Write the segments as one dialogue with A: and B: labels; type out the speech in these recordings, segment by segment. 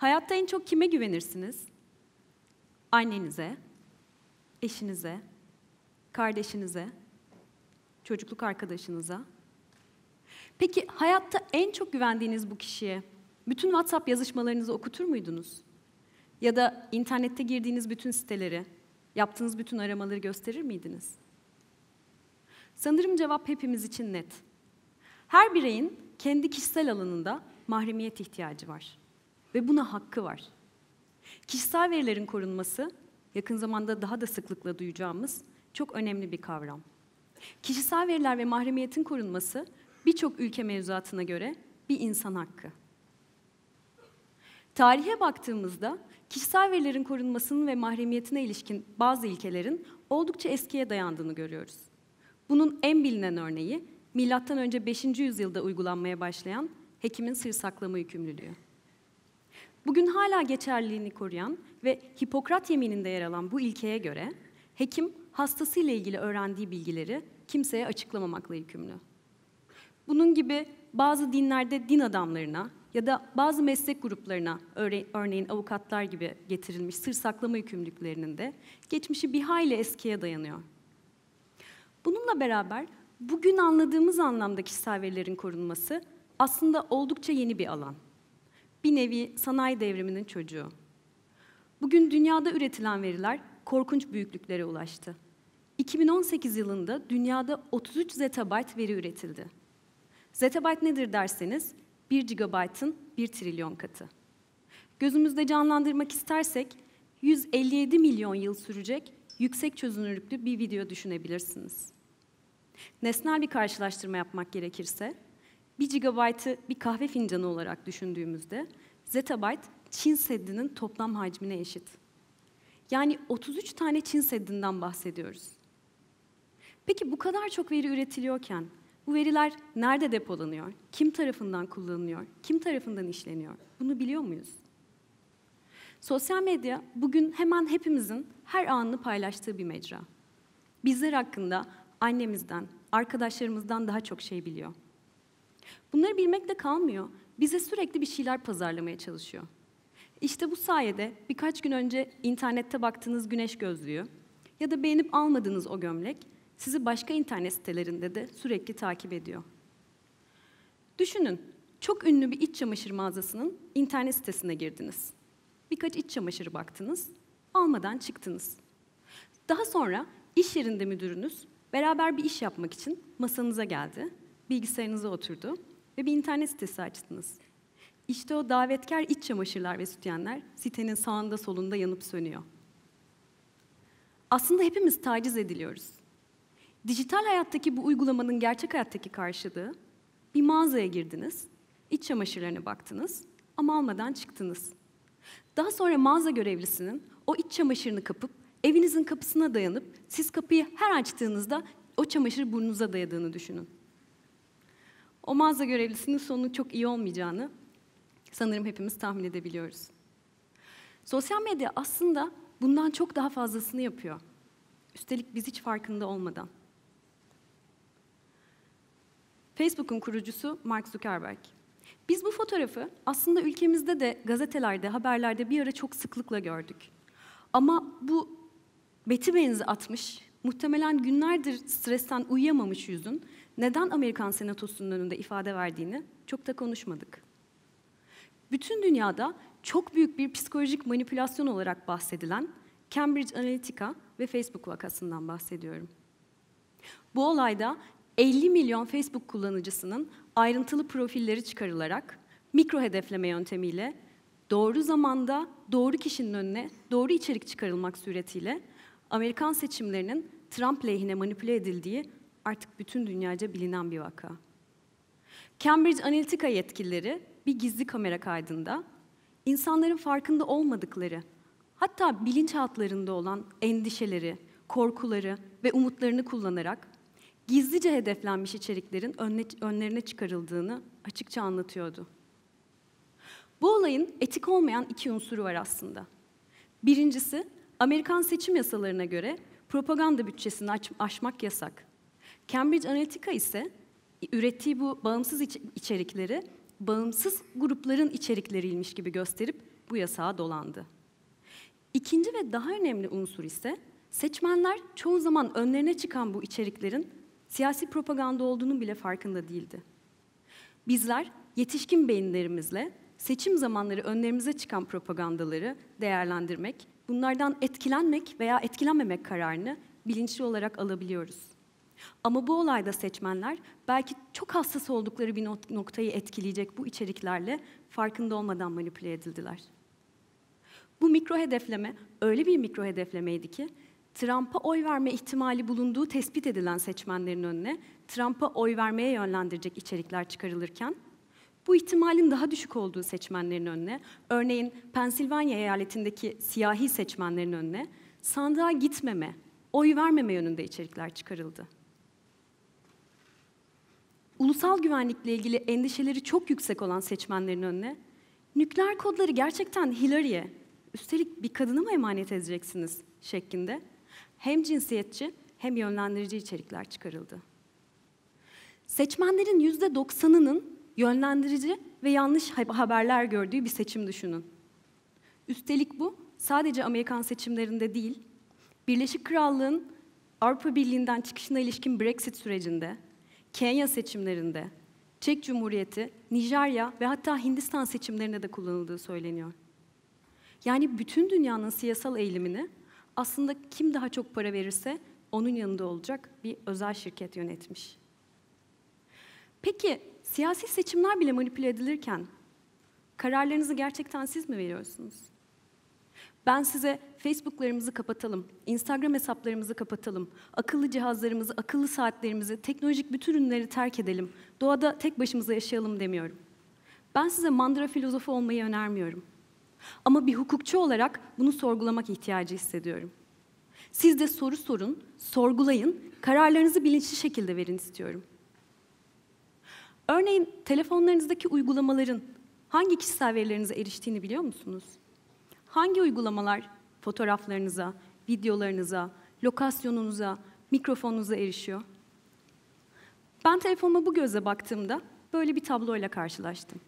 A: Hayatta en çok kime güvenirsiniz? Annenize, eşinize, kardeşinize, çocukluk arkadaşınıza. Peki hayatta en çok güvendiğiniz bu kişiye bütün WhatsApp yazışmalarınızı okutur muydunuz? Ya da internette girdiğiniz bütün siteleri, yaptığınız bütün aramaları gösterir miydiniz? Sanırım cevap hepimiz için net. Her bireyin kendi kişisel alanında mahremiyet ihtiyacı var ve buna hakkı var. Kişisel verilerin korunması, yakın zamanda daha da sıklıkla duyacağımız çok önemli bir kavram. Kişisel veriler ve mahremiyetin korunması birçok ülke mevzuatına göre bir insan hakkı. Tarihe baktığımızda kişisel verilerin korunmasının ve mahremiyetine ilişkin bazı ilkelerin oldukça eskiye dayandığını görüyoruz. Bunun en bilinen örneği milattan önce 5. yüzyılda uygulanmaya başlayan hekimin sır saklama yükümlülüğü. Bugün hala geçerliliğini koruyan ve Hipokrat yemininde yer alan bu ilkeye göre hekim hastasıyla ilgili öğrendiği bilgileri kimseye açıklamamakla yükümlü. Bunun gibi bazı dinlerde din adamlarına ya da bazı meslek gruplarına örneğin avukatlar gibi getirilmiş sır saklama yükümlülüklerinin de geçmişi bir hayli eskiye dayanıyor. Bununla beraber bugün anladığımız anlamda kişisel verilerin korunması aslında oldukça yeni bir alan bir nevi sanayi devriminin çocuğu. Bugün dünyada üretilen veriler korkunç büyüklüklere ulaştı. 2018 yılında dünyada 33 zettabyte veri üretildi. Zettabyte nedir derseniz 1 GB'ın 1 trilyon katı. Gözümüzde canlandırmak istersek 157 milyon yıl sürecek yüksek çözünürlüklü bir video düşünebilirsiniz. Nesnel bir karşılaştırma yapmak gerekirse 1 GB'ı bir kahve fincanı olarak düşündüğümüzde zettabyte Çin Seddi'nin toplam hacmine eşit. Yani 33 tane Çin Seddi'nden bahsediyoruz. Peki bu kadar çok veri üretiliyorken bu veriler nerede depolanıyor? Kim tarafından kullanılıyor? Kim tarafından işleniyor? Bunu biliyor muyuz? Sosyal medya bugün hemen hepimizin her anını paylaştığı bir mecra. Bizler hakkında annemizden, arkadaşlarımızdan daha çok şey biliyor. Bunları bilmekle kalmıyor. Bize sürekli bir şeyler pazarlamaya çalışıyor. İşte bu sayede birkaç gün önce internette baktığınız güneş gözlüğü ya da beğenip almadığınız o gömlek sizi başka internet sitelerinde de sürekli takip ediyor. Düşünün, çok ünlü bir iç çamaşır mağazasının internet sitesine girdiniz. Birkaç iç çamaşırı baktınız, almadan çıktınız. Daha sonra iş yerinde müdürünüz beraber bir iş yapmak için masanıza geldi bilgisayarınıza oturdu ve bir internet sitesi açtınız. İşte o davetkar iç çamaşırlar ve sütyenler sitenin sağında solunda yanıp sönüyor. Aslında hepimiz taciz ediliyoruz. Dijital hayattaki bu uygulamanın gerçek hayattaki karşılığı bir mağazaya girdiniz, iç çamaşırlarına baktınız ama almadan çıktınız. Daha sonra mağaza görevlisinin o iç çamaşırını kapıp evinizin kapısına dayanıp siz kapıyı her açtığınızda o çamaşır burnunuza dayadığını düşünün o mağaza görevlisinin sonu çok iyi olmayacağını sanırım hepimiz tahmin edebiliyoruz. Sosyal medya aslında bundan çok daha fazlasını yapıyor. Üstelik biz hiç farkında olmadan. Facebook'un kurucusu Mark Zuckerberg. Biz bu fotoğrafı aslında ülkemizde de gazetelerde, haberlerde bir ara çok sıklıkla gördük. Ama bu beti benzi atmış, muhtemelen günlerdir stresten uyuyamamış yüzün neden Amerikan Senatosu'nun önünde ifade verdiğini çok da konuşmadık. Bütün dünyada çok büyük bir psikolojik manipülasyon olarak bahsedilen Cambridge Analytica ve Facebook vakasından bahsediyorum. Bu olayda 50 milyon Facebook kullanıcısının ayrıntılı profilleri çıkarılarak mikro hedefleme yöntemiyle doğru zamanda doğru kişinin önüne doğru içerik çıkarılmak suretiyle Amerikan seçimlerinin Trump lehine manipüle edildiği artık bütün dünyaca bilinen bir vaka. Cambridge Analytica yetkilileri bir gizli kamera kaydında insanların farkında olmadıkları, hatta bilinçaltlarında olan endişeleri, korkuları ve umutlarını kullanarak gizlice hedeflenmiş içeriklerin önlerine çıkarıldığını açıkça anlatıyordu. Bu olayın etik olmayan iki unsuru var aslında. Birincisi, Amerikan seçim yasalarına göre propaganda bütçesini aşmak yasak. Cambridge Analytica ise ürettiği bu bağımsız iç içerikleri bağımsız grupların içerikleriymiş gibi gösterip bu yasağa dolandı. İkinci ve daha önemli unsur ise seçmenler çoğu zaman önlerine çıkan bu içeriklerin siyasi propaganda olduğunu bile farkında değildi. Bizler yetişkin beyinlerimizle seçim zamanları önlerimize çıkan propagandaları değerlendirmek, bunlardan etkilenmek veya etkilenmemek kararını bilinçli olarak alabiliyoruz. Ama bu olayda seçmenler belki çok hassas oldukları bir noktayı etkileyecek bu içeriklerle farkında olmadan manipüle edildiler. Bu mikro hedefleme öyle bir mikro hedeflemeydi ki Trump'a oy verme ihtimali bulunduğu tespit edilen seçmenlerin önüne Trump'a oy vermeye yönlendirecek içerikler çıkarılırken bu ihtimalin daha düşük olduğu seçmenlerin önüne, örneğin Pensilvanya eyaletindeki siyahi seçmenlerin önüne sandığa gitmeme, oy vermeme yönünde içerikler çıkarıldı ulusal güvenlikle ilgili endişeleri çok yüksek olan seçmenlerin önüne nükleer kodları gerçekten Hillary'e, üstelik bir kadına mı emanet edeceksiniz şeklinde hem cinsiyetçi hem yönlendirici içerikler çıkarıldı. Seçmenlerin yüzde doksanının yönlendirici ve yanlış haberler gördüğü bir seçim düşünün. Üstelik bu sadece Amerikan seçimlerinde değil, Birleşik Krallığın Avrupa Birliği'nden çıkışına ilişkin Brexit sürecinde, Kenya seçimlerinde, Çek Cumhuriyeti, Nijerya ve hatta Hindistan seçimlerinde de kullanıldığı söyleniyor. Yani bütün dünyanın siyasal eğilimini aslında kim daha çok para verirse onun yanında olacak bir özel şirket yönetmiş. Peki siyasi seçimler bile manipüle edilirken kararlarınızı gerçekten siz mi veriyorsunuz? Ben size Facebook'larımızı kapatalım, Instagram hesaplarımızı kapatalım, akıllı cihazlarımızı, akıllı saatlerimizi, teknolojik bütün ürünleri terk edelim, doğada tek başımıza yaşayalım demiyorum. Ben size mandıra filozofu olmayı önermiyorum. Ama bir hukukçu olarak bunu sorgulamak ihtiyacı hissediyorum. Siz de soru sorun, sorgulayın, kararlarınızı bilinçli şekilde verin istiyorum. Örneğin telefonlarınızdaki uygulamaların hangi kişisel verilerinize eriştiğini biliyor musunuz? hangi uygulamalar fotoğraflarınıza, videolarınıza, lokasyonunuza, mikrofonunuza erişiyor? Ben telefonuma bu göze baktığımda böyle bir tabloyla karşılaştım.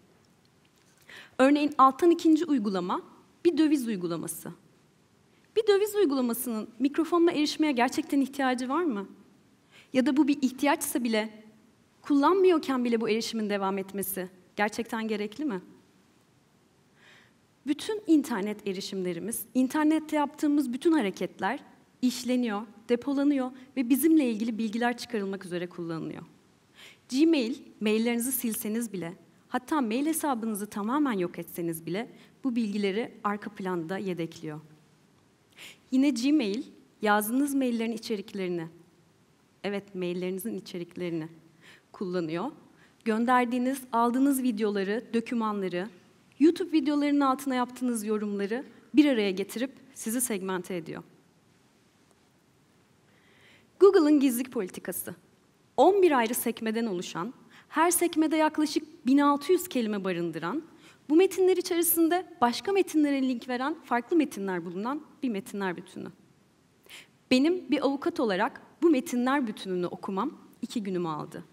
A: Örneğin alttan ikinci uygulama bir döviz uygulaması. Bir döviz uygulamasının mikrofonla erişmeye gerçekten ihtiyacı var mı? Ya da bu bir ihtiyaçsa bile kullanmıyorken bile bu erişimin devam etmesi gerçekten gerekli mi? Bütün internet erişimlerimiz, internette yaptığımız bütün hareketler işleniyor, depolanıyor ve bizimle ilgili bilgiler çıkarılmak üzere kullanılıyor. Gmail, maillerinizi silseniz bile, hatta mail hesabınızı tamamen yok etseniz bile bu bilgileri arka planda yedekliyor. Yine Gmail, yazdığınız maillerin içeriklerini, evet maillerinizin içeriklerini kullanıyor. Gönderdiğiniz, aldığınız videoları, dokümanları, YouTube videolarının altına yaptığınız yorumları bir araya getirip sizi segmente ediyor. Google'ın gizlilik politikası. 11 ayrı sekmeden oluşan, her sekmede yaklaşık 1600 kelime barındıran, bu metinler içerisinde başka metinlere link veren farklı metinler bulunan bir metinler bütünü. Benim bir avukat olarak bu metinler bütününü okumam iki günümü aldı.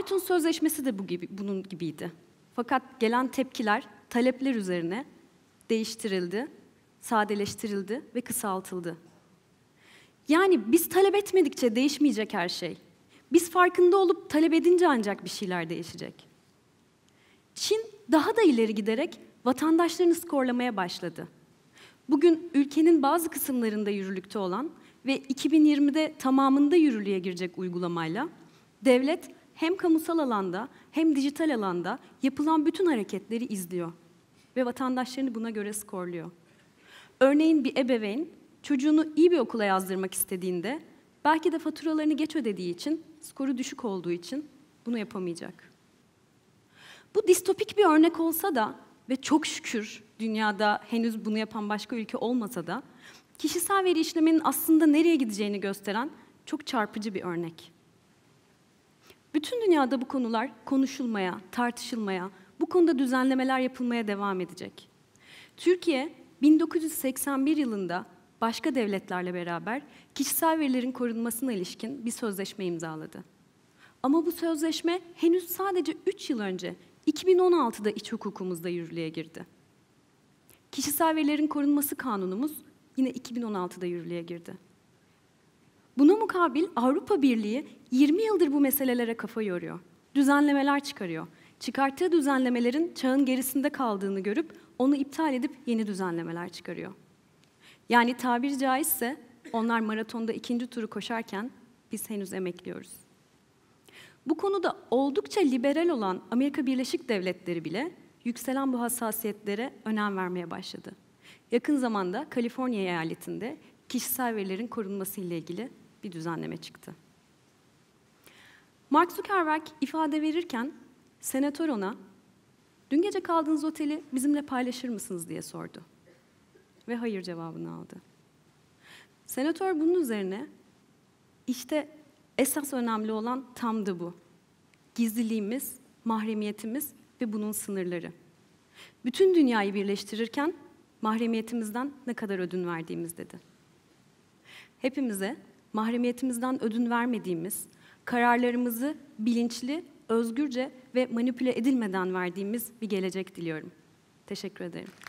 A: iTunes sözleşmesi de bu gibi, bunun gibiydi. Fakat gelen tepkiler talepler üzerine değiştirildi, sadeleştirildi ve kısaltıldı. Yani biz talep etmedikçe değişmeyecek her şey. Biz farkında olup talep edince ancak bir şeyler değişecek. Çin daha da ileri giderek vatandaşlarını skorlamaya başladı. Bugün ülkenin bazı kısımlarında yürürlükte olan ve 2020'de tamamında yürürlüğe girecek uygulamayla devlet hem kamusal alanda hem dijital alanda yapılan bütün hareketleri izliyor ve vatandaşlarını buna göre skorluyor. Örneğin bir ebeveyn çocuğunu iyi bir okula yazdırmak istediğinde belki de faturalarını geç ödediği için, skoru düşük olduğu için bunu yapamayacak. Bu distopik bir örnek olsa da ve çok şükür dünyada henüz bunu yapan başka ülke olmasa da kişisel veri işleminin aslında nereye gideceğini gösteren çok çarpıcı bir örnek. Bütün dünyada bu konular konuşulmaya, tartışılmaya, bu konuda düzenlemeler yapılmaya devam edecek. Türkiye 1981 yılında başka devletlerle beraber kişisel verilerin korunmasına ilişkin bir sözleşme imzaladı. Ama bu sözleşme henüz sadece 3 yıl önce 2016'da iç hukukumuzda yürürlüğe girdi. Kişisel verilerin korunması kanunumuz yine 2016'da yürürlüğe girdi. Buna mukabil Avrupa Birliği 20 yıldır bu meselelere kafa yoruyor. Düzenlemeler çıkarıyor. Çıkarttığı düzenlemelerin çağın gerisinde kaldığını görüp onu iptal edip yeni düzenlemeler çıkarıyor. Yani tabir caizse onlar maratonda ikinci turu koşarken biz henüz emekliyoruz. Bu konuda oldukça liberal olan Amerika Birleşik Devletleri bile yükselen bu hassasiyetlere önem vermeye başladı. Yakın zamanda Kaliforniya eyaletinde kişisel verilerin korunması ile ilgili bir düzenleme çıktı. Mark Zuckerberg ifade verirken senatör ona dün gece kaldığınız oteli bizimle paylaşır mısınız diye sordu. Ve hayır cevabını aldı. Senatör bunun üzerine işte esas önemli olan tam da bu. Gizliliğimiz, mahremiyetimiz ve bunun sınırları. Bütün dünyayı birleştirirken mahremiyetimizden ne kadar ödün verdiğimiz dedi. Hepimize Mahremiyetimizden ödün vermediğimiz, kararlarımızı bilinçli, özgürce ve manipüle edilmeden verdiğimiz bir gelecek diliyorum. Teşekkür ederim.